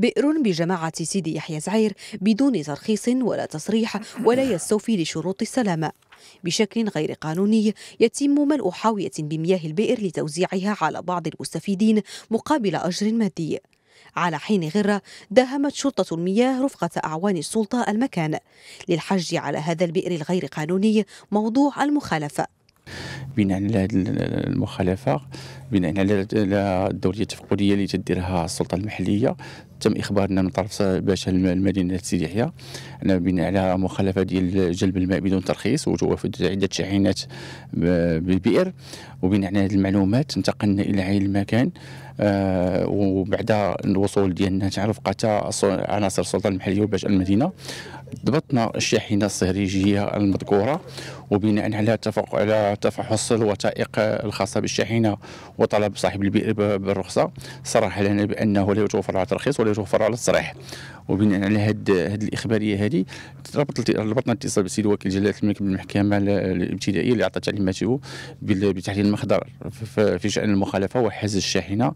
بئر بجماعة سيدي يحيى زعير بدون ترخيص ولا تصريح ولا يستوفي لشروط السلامة بشكل غير قانوني يتم ملء حاوية بمياه البئر لتوزيعها على بعض المستفيدين مقابل أجر مادي على حين غرة داهمت شرطة المياه رفقة أعوان السلطة المكان للحج على هذا البئر الغير قانوني موضوع المخالفة بناء على المخالفه بناء على الدوريه التفقديه اللي تديرها السلطه المحليه تم اخبارنا من طرف باشا المدينه سيدي يحيى ان بناء على مخالفه ديال جلب الماء بدون ترخيص وتوافد عده شاحنات بالبئر وبناء على هذه المعلومات انتقلنا الى عين المكان آه وبعد الوصول ديالنا قتا عناصر السلطه المحليه وباشا المدينه ضبطنا الشاحنه الصهريجيه المذكوره وبناء على على تفحص تحصل الوثائق الخاصه بالشاحنه وطلب صاحب البيئه بالرخصه صرح لنا بانه لا يتوفر على الترخيص ولا يتوفر على التصريح وبناء على هذه الاخباريه هذه ربطنا اتصال بالسيد وكيل جلاله الملك بالمحكمه الابتدائيه اللي اعطى تعليماته بتحليل المخدر في شان المخالفه وحجز الشاحنه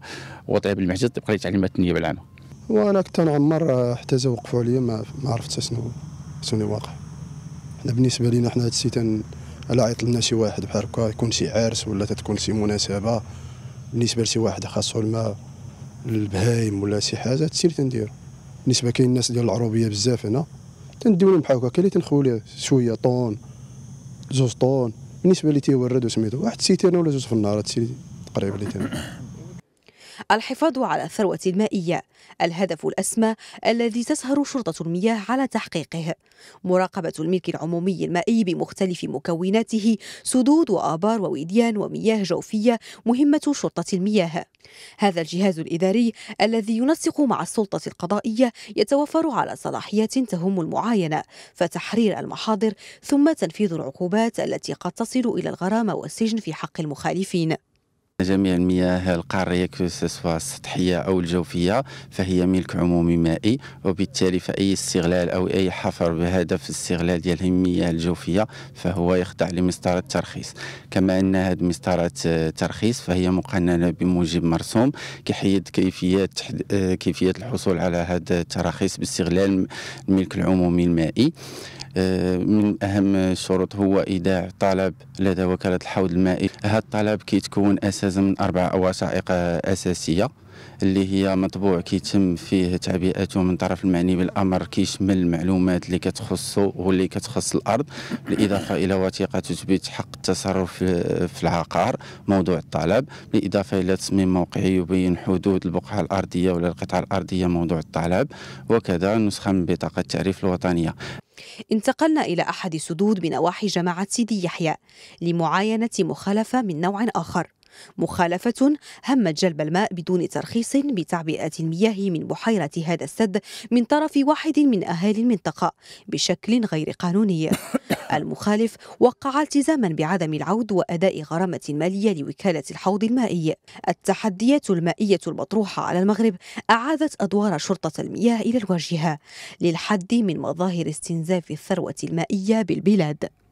وطلب المحجز طبقا لتعليمات النيابه العامه وانا كنت نعمر آه، حتى وقفوا عليا ما عرفت شنو شنو واقع حنا بالنسبه لينا حنا هاد السيتان الا عيط لنا شي واحد بحال هكا يكون شي عرس ولا تتكون شي مناسبه بالنسبه لشي واحد خاصو الماء البهايم ولا شي حاجه هادشي اللي تنديرو بالنسبه كاين الناس ديال العروبيه بزاف هنا تنديو لهم بحال هكا كاين اللي تنخوي ليه شويه طون زوج طون بالنسبه اللي تيورد وسميتو واحد السيتيرنا ولا زوج في النهار هادشي تقريبا اللي تندير الحفاظ على الثروة المائية الهدف الأسمى الذي تسهر شرطة المياه على تحقيقه مراقبة الملك العمومي المائي بمختلف مكوناته سدود وآبار ووديان ومياه جوفية مهمة شرطة المياه هذا الجهاز الإداري الذي ينسق مع السلطة القضائية يتوفر على صلاحيات تهم المعاينة فتحرير المحاضر ثم تنفيذ العقوبات التي قد تصل إلى الغرامة والسجن في حق المخالفين جميع المياه القارية سواء السطحية أو الجوفية فهي ملك عمومي مائي وبالتالي فأي استغلال أو أي حفر بهدف استغلال ديال المياه الجوفية فهو يخضع لمسطرة الترخيص كما أن هذه مسطرة الترخيص فهي مقننة بموجب مرسوم كيحيد كيفية آه، كيفية الحصول على هذا التراخيص باستغلال الملك العمومي المائي من أهم الشروط هو إيداع طلب لدى وكالة الحوض المائي هذا الطلب كيتكون أساسا من أربع وثائق أساسية اللي هي مطبوع كيتم فيه تعبئته من طرف المعني بالامر كيشمل المعلومات اللي كتخصو واللي كتخص الارض بالاضافه الى وثيقه تثبت حق التصرف في العقار موضوع الطلب بالاضافه الى تصميم موقعي يبين حدود البقعه الارضيه ولا القطعه الارضيه موضوع الطلب وكذا نسخه من بطاقه التعريف الوطنيه انتقلنا إلى أحد سدود بنواحي جماعة سيدي يحيى لمعاينة مخالفة من نوع آخر مخالفة همت جلب الماء بدون ترخيص بتعبئة المياه من بحيرة هذا السد من طرف واحد من أهالي المنطقة بشكل غير قانوني المخالف وقع التزاما بعدم العود وأداء غرامة مالية لوكالة الحوض المائي التحديات المائية المطروحة على المغرب أعادت أدوار شرطة المياه إلى الواجهة للحد من مظاهر استنزاف الثروة المائية بالبلاد